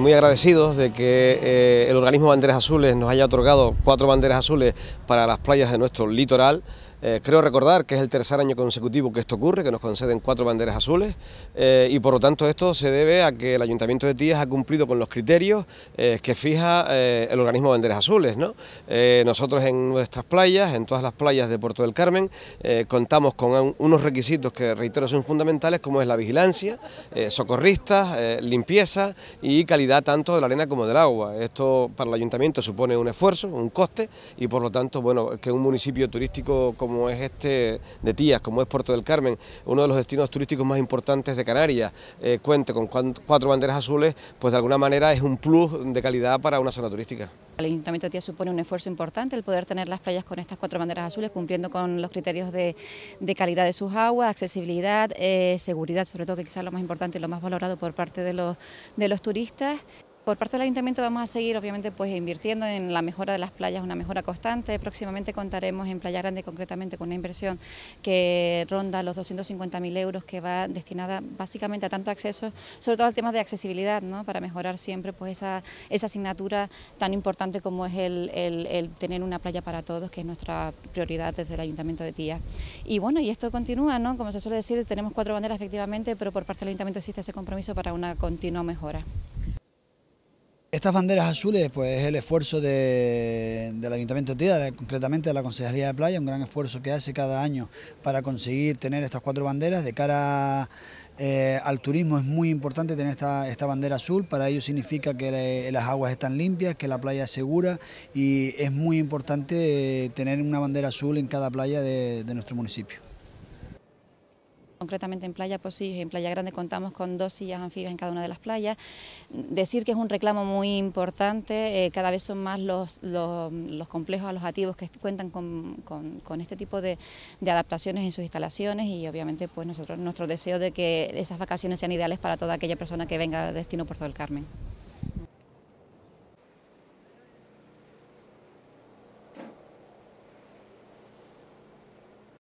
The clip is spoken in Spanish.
Muy agradecidos de que eh, el organismo Banderas Azules nos haya otorgado cuatro banderas azules para las playas de nuestro litoral. Eh, creo recordar que es el tercer año consecutivo que esto ocurre, que nos conceden cuatro banderas azules eh, y por lo tanto esto se debe a que el Ayuntamiento de Tías ha cumplido con los criterios eh, que fija el organismo Banderas Azules. ¿no? nosotros en nuestras playas, en todas las playas de Puerto del Carmen, contamos con unos requisitos que reitero son fundamentales como es la vigilancia, socorristas, limpieza y calidad tanto de la arena como del agua. Esto para el Ayuntamiento supone un esfuerzo, un coste y por lo tanto bueno que un municipio turístico como como es este de Tías, como es Puerto del Carmen, uno de los destinos turísticos más importantes de Canarias, eh, cuente con cuatro banderas azules, pues de alguna manera es un plus de calidad para una zona turística. El Ayuntamiento de Tías supone un esfuerzo importante el poder tener las playas con estas cuatro banderas azules, cumpliendo con los criterios de, calidad de sus aguas, accesibilidad, eh, seguridad, sobre todo que quizás lo más importante y lo más valorado por parte de los turistas. Por parte del Ayuntamiento vamos a seguir obviamente pues invirtiendo en la mejora de las playas, una mejora constante. Próximamente contaremos en Playa Grande concretamente con una inversión que ronda los 250.000 euros que va destinada básicamente a tanto acceso, sobre todo al tema de accesibilidad, para mejorar siempre pues esa, asignatura tan importante como es el, tener una playa para todos, que es nuestra prioridad desde el Ayuntamiento de Tía. Y bueno, y esto continúa, ¿no? como se suele decir, tenemos cuatro banderas efectivamente, pero por parte del Ayuntamiento existe ese compromiso para una continua mejora. Estas banderas azules pues, es el esfuerzo del Ayuntamiento de Tía, concretamente de la Consejería de Playa, un gran esfuerzo que hace cada año para conseguir tener estas cuatro banderas. De cara eh, al turismo es muy importante tener esta, esta bandera azul, para ello significa que las aguas están limpias, que la playa es segura y es muy importante eh, tener una bandera azul en cada playa de nuestro municipio. Concretamente en Playa Posillos pues y en Playa Grande contamos con dos sillas anfibias en cada una de las playas. Decir que es un reclamo muy importante, eh, cada vez son más los, complejos alojativos que cuentan con, este tipo de, adaptaciones en sus instalaciones y obviamente pues nosotros nuestro deseo de que esas vacaciones sean ideales para toda aquella persona que venga a destino Puerto del Carmen.